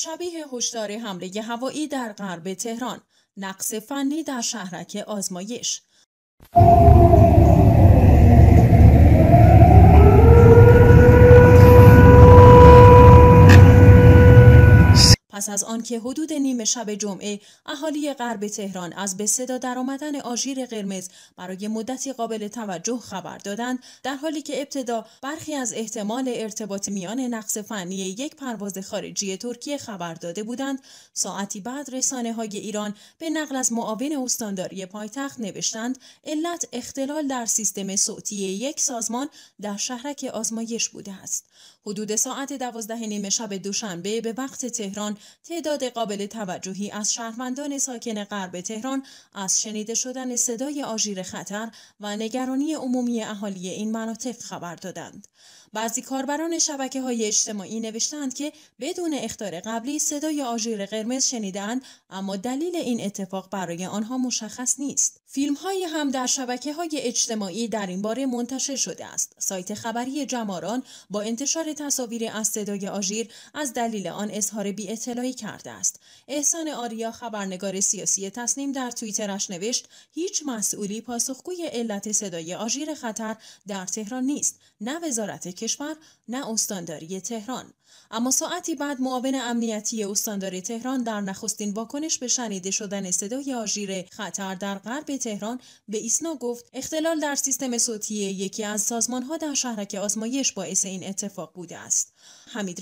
شبیه هشدار حمله هوایی در غرب تهران نقص فنی در شهرک آزمایش پس از آنکه حدود نیمه شب جمعه اهالی غرب تهران از به صدا درآمدن آژیر قرمز برای مدتی قابل توجه خبر دادند در حالی که ابتدا برخی از احتمال ارتباط میان نقص فنی یک پرواز خارجی ترکیه خبر داده بودند ساعتی بعد رسانه های ایران به نقل از معاون استانداری پایتخت نوشتند علت اختلال در سیستم صوتی یک سازمان در شهرک آزمایش بوده است حدود ساعت دوازده نیمه شب دوشنبه به وقت تهران تعداد قابل توجهی از شهروندان ساکن غرب تهران از شنیده شدن صدای آژیر خطر و نگرانی عمومی اهالی این مناطق خبر دادند. بعضی کاربران شبکه های اجتماعی نوشتند که بدون اختار قبلی صدای آژیر قرمز شنیدند اما دلیل این اتفاق برای آنها مشخص نیست. فیلم های هم در شبکه های اجتماعی در این باره منتشر شده است. سایت خبری جماران با انتشار تصاویر از صدای آژیر از دلیل آن اظهار بی اطلاعی کرده است احسان آریا خبرنگار سیاسی تصنیم در توییترش نوشت هیچ مسئولی پاسخگوی علت صدای آژیر خطر در تهران نیست نه وزارت کشور نه استانداری تهران اما ساعتی بعد معاون امنیتی استاندار تهران در نخستین واکنش به شنیده شدن صدای آژیر خطر در غرب تهران به ایسنا گفت اختلال در سیستم صوتی یکی از سازمانها در شهرک آزمایش باعث این اتفاق بوده است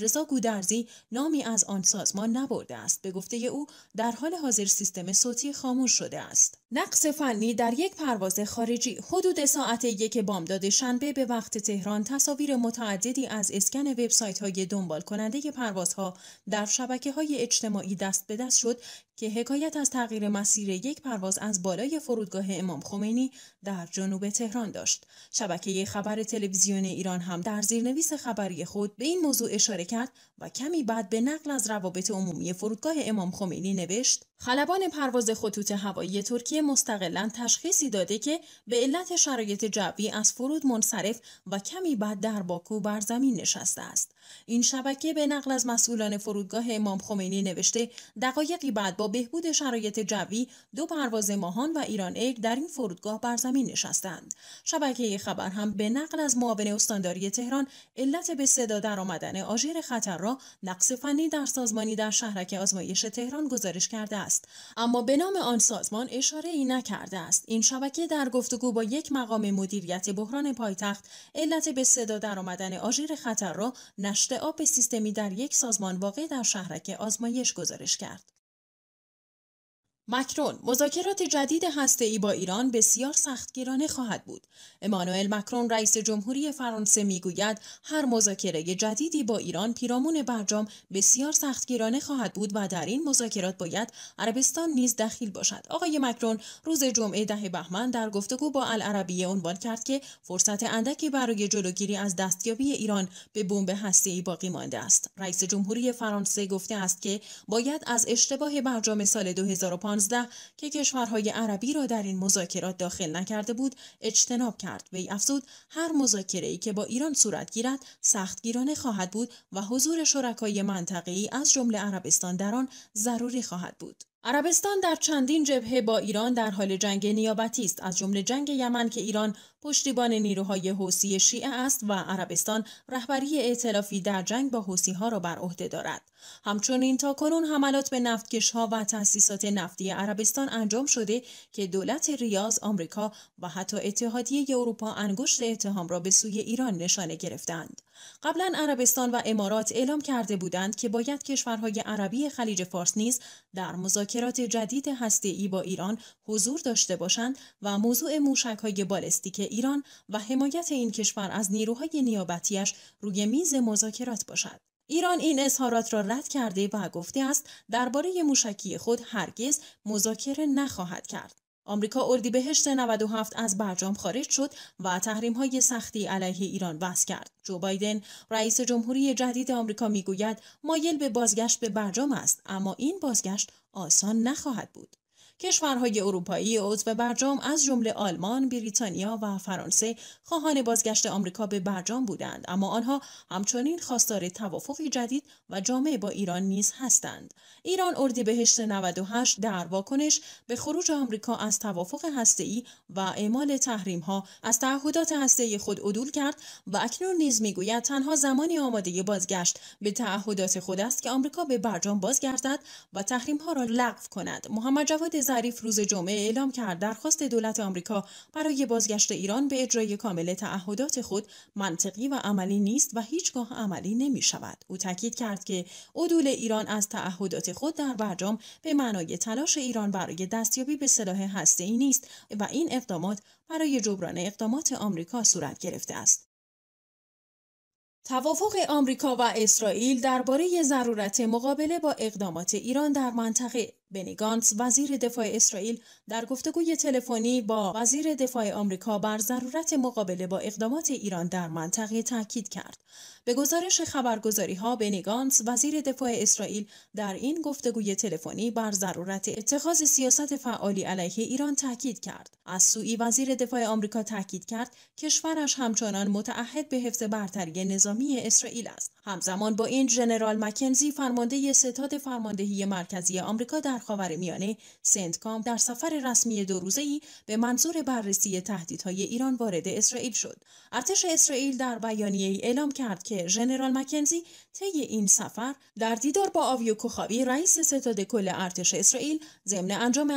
رضا گودرزی نامی از آن سازمان نبرده است به گفته او در حال حاضر سیستم صوتی خاموش شده است نقص فنی در یک پرواز خارجی حدود ساعت یک بامداد شنبه به وقت تهران تصاویر متعددی از اسکن وبسایت های دنبال کننده پروازها در شبکه های اجتماعی دست به دست شد که حکایت از تغییر مسیر یک پرواز از بالای فرودگاه امام خمینی در جنوب تهران داشت. شبکه خبر تلویزیون ایران هم در زیرنویس خبری خود به این موضوع اشاره کرد و کمی بعد به نقل از روابط عمومی فرودگاه امام خمینی نوشت خلبان پرواز خطوط هوایی ترکیه مستقلا تشخیصی داده که به علت شرایط جوی از فرود منصرف و کمی بعد در باکو بر زمین نشسته است. این شبکه به نقل از مسئولان فرودگاه امام خمینی نوشته دقایقی بعد با بهبود شرایط جوی دو پرواز ماهان و ایران ایر در این فرودگاه بر زمین نشستند شبکه خبر هم به نقل از معاون استانداری تهران علت به صدا آمدن آژیر خطر را نقص فنی در سازمانی در شهرک آزمایش تهران گزارش کرده است اما به نام آن سازمان اشاره ای نکرده است این شبکه در گفتگو با یک مقام مدیریت بحران پایتخت علت به صدا درآمدن آژیر خطر را نشت آب سیستمی در یک سازمان واقع در شهرک آزمایش گزارش کرد. مکرون مذاکرات جدید هسته ای با ایران بسیار سختگیرانه خواهد بود. امانوئل مکرون رئیس جمهوری فرانسه میگوید هر مذاکره جدیدی با ایران پیرامون برجام بسیار سختگیرانه خواهد بود و در این مذاکرات باید عربستان نیز دخیل باشد. آقای مکرون روز جمعه ده بهمن در گفتگو با العربیه عنوان کرد که فرصت اندکی برای جلوگیری از دستیابی ایران به بمب هسته ای باقی مانده است. رئیس جمهوری فرانسه گفته است که باید از اشتباه برجام سال 2005 که کشورهای عربی را در این مذاکرات داخل نکرده بود اجتناب کرد وی افزود هر مذاکره ای که با ایران صورت گیرد سختگیرانه خواهد بود و حضور شرکای منطقه‌ای از جمله عربستان در آن ضروری خواهد بود عربستان در چندین جبهه با ایران در حال جنگ نیابتی است از جمله جنگ یمن که ایران پشتیبان نیروهای حوثی شیعه است و عربستان رهبری ائتلافی در جنگ با حوثی ها را بر عهده دارد همچنین تاکنون حملات به نفتکشها و تأسیسات نفتی عربستان انجام شده که دولت ریاض آمریکا و حتی اتحادیه اروپا انگشت اتهام را به سوی ایران نشانه گرفتند قبلا عربستان و امارات اعلام کرده بودند که باید کشورهای عربی خلیج فارس نیز در مذاکره مذاکرات جدید هسته‌ای با ایران حضور داشته باشند و موضوع موشک‌های بالستیک ایران و حمایت این کشور از نیروهای نیابتیش روی میز مذاکرات باشد. ایران این اظهارات را رد کرده و گفته است درباره موشکی خود هرگز مذاکره نخواهد کرد. آمریکا اردیبهشت 97 از برجام خارج شد و تحریم های سختی علیه ایران وضع کرد. جو بایدن رئیس جمهوری جدید آمریکا میگوید مایل به بازگشت به برجام است اما این بازگشت آسان نخواهد بود. کشورهای اروپایی عضو برجام از جمله آلمان، بریتانیا و فرانسه خواهان بازگشت آمریکا به برجام بودند اما آنها همچنین خواستار توافقی جدید و جامعه با ایران نیز هستند. ایران اردیبهشت 98 در واکنش به خروج آمریکا از توافق هسته‌ای و اعمال تحریم‌ها از تعهدات هسته‌ای خود عدول کرد و اکنون نیز میگوید تنها زمانی آماده بازگشت به تعهدات خود است که آمریکا به برجام بازگردد و تحریم‌ها را لغو کند. محمد جواد ظریف روز جمعه اعلام کرد درخواست دولت آمریکا برای بازگشت ایران به اجرای کامل تعهدات خود منطقی و عملی نیست و هیچگاه عملی نمی شود. او تاکید کرد که عدول ایران از تعهدات خود در برجام به معنای تلاش ایران برای دستیابی به سلاح ای نیست و این اقدامات برای جبران اقدامات آمریکا صورت گرفته است. توافق آمریکا و اسرائیل درباره ضرورت مقابله با اقدامات ایران در منطقه بنی گانس وزیر دفاع اسرائیل در گفتگوی تلفنی با وزیر دفاع آمریکا بر ضرورت مقابله با اقدامات ایران در منطقه تاکید کرد. به گزارش خبرگزاری ها بنی وزیر دفاع اسرائیل در این گفتگوی تلفنی بر ضرورت اتخاذ سیاست فعالی علیه ایران تاکید کرد. از سوی وزیر دفاع آمریکا تاکید کرد کشورش همچنان متعهد به حفظ برتری نظامی اسرائیل است. همزمان با این جنرال مکنزی فرمانده ستاد فرماندهی مرکزی آمریکا در خاورمیانه کام در سفر رسمی دو ای به منظور بررسی تهدیدهای ایران وارد اسرائیل شد ارتش اسرائیل در بیانیه اعلام کرد که جنرال مکنزی طی این سفر در دیدار با آویو کوخاوی رئیس ستاد کل ارتش اسرائیل ضمن انجام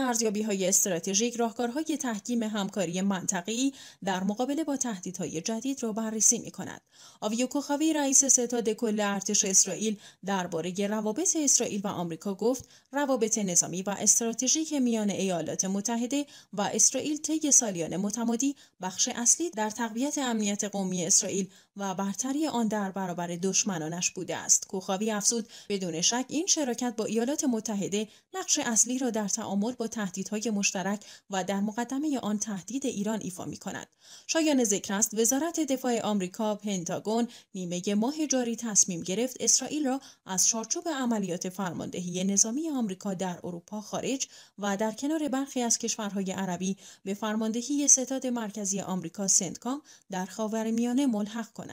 های استراتژیک راهکارهای تحکیم همکاری منطقی در مقابله با تهدیدهای جدید را بررسی کند. آویو کوخاوی رئیس ستاد کل ارتش اسرائیل درباره روابط اسرائیل و آمریکا گفت روابط نظامی و استراتژیک میان ایالات متحده و اسرائیل طی سالیان متمادی بخش اصلی در تقویت امنیت قومی اسرائیل و برتری آن در برابر دشمنانش بوده است کوخاوی افزود بدون شک این شراکت با ایالات متحده نقش اصلی را در تعامل با تهدیدهای مشترک و در مقدمه آن تهدید ایران ایفا می کند شایان ذکر است وزارت دفاع آمریکا پنتاگون نیمه ماه جاری تصمیم گرفت اسرائیل را از چارچوب عملیات فرماندهی نظامی آمریکا در اروپا خارج و در کنار برخی از کشورهای عربی به فرماندهی ستاد مرکزی آمریکا سنتکام در خاورمیانه ملحق کند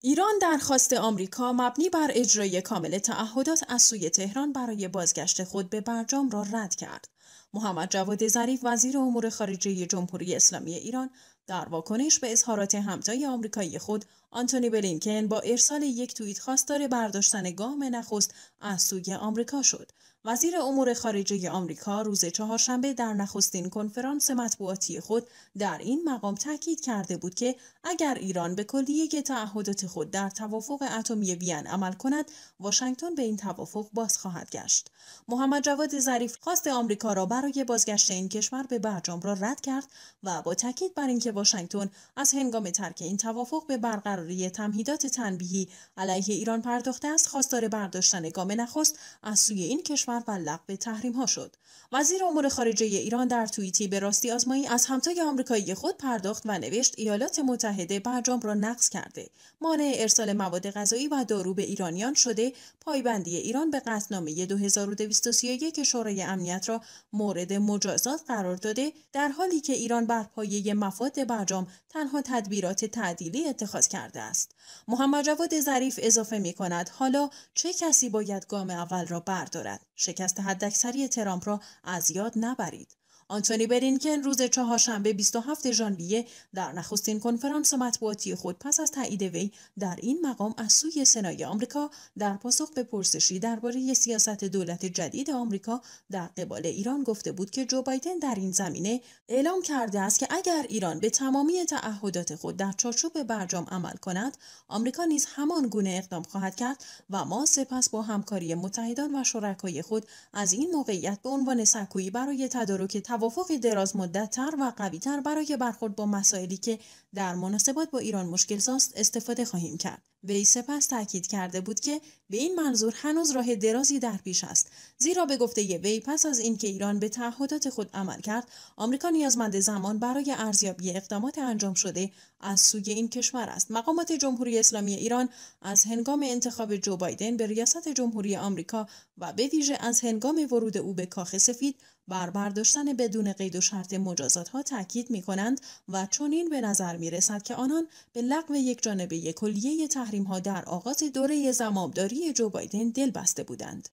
ایران درخواست آمریکا مبنی بر اجرای کامل تعهدات از سوی تهران برای بازگشت خود به برجام را رد کرد. محمد جواد ظریف وزیر امور خارجه جمهوری اسلامی ایران در واکنش به اظهارات همتای آمریکایی خود آنتونی بلینکن با ارسال یک توییت خواستار برداشتن گام نخست از سوی آمریکا شد وزیر امور خارجه آمریکا روز چهارشنبه در نخستین کنفرانس مطبوعاتی خود در این مقام تاکید کرده بود که اگر ایران به کلیه تعهدات خود در توافق اتمی وین عمل کند واشنگتن به این توافق باز خواهد گشت محمد جواد ظریف خواست آمریکا را برای بازگشت این کشور به برجام را رد کرد و با تاکید بر اینکه واشنگتن از هنگام ترک این توافق به برقراری تمهیدات تنبیهی علیه ایران پرداخته است خواستار برداشتن گام نخست از سوی این کشور کشور و لغو تحریم ها شد وزیر امور خارجه ایران در توییتی به راستی آزمایی از همتای آمریکایی خود پرداخت و نوشت ایالات متحده برجام را نقض کرده مانع ارسال مواد غذایی و دارو به ایرانیان شده پایبندی ایران به قطعنامه 2231 شورای امنیت را مورد مجازات قرار داده در حالی که ایران بر پایه مفاد برجام تنها تدبیرات تعدیلی اتخاذ کرده است محمد جواد ظریف اضافه می کند حالا چه کسی باید گام اول را بردارد شکست حداکثری ترامپ را از یاد نبرید آنتونی برینکن روز چهارشنبه 27 ژانویه در نخستین کنفرانس مطبوعاتی خود پس از تایید وی در این مقام از سوی سنای آمریکا در پاسخ به پرسشی درباره سیاست دولت جدید آمریکا در قبال ایران گفته بود که جو بایدن در این زمینه اعلام کرده است که اگر ایران به تمامی تعهدات خود در چارچوب برجام عمل کند آمریکا نیز همان گونه اقدام خواهد کرد و ما سپس با همکاری متحدان و شرکای خود از این موقعیت به عنوان سکویی برای تدارک توافقی دراز تر و تر برای برخورد با مسائلی که در مناسبات با ایران مشکل ساست استفاده خواهیم کرد. وی سپس تاکید کرده بود که به این منظور هنوز راه درازی در پیش است زیرا به گفته وی پس از اینکه ایران به تعهدات خود عمل کرد آمریکا نیازمند زمان برای ارزیابی اقدامات انجام شده از سوی این کشور است مقامات جمهوری اسلامی ایران از هنگام انتخاب جو بایدن به ریاست جمهوری آمریکا و به ویژه از هنگام ورود او به کاخ سفید بر برداشتن بدون قید و شرط مجازات ها تاکید می کنند و چنین به نظر می رسد که آنان به لغو یک جانبه کلیه تحریم ها در آغاز دوره زمابداری جو بایدن دل بسته بودند.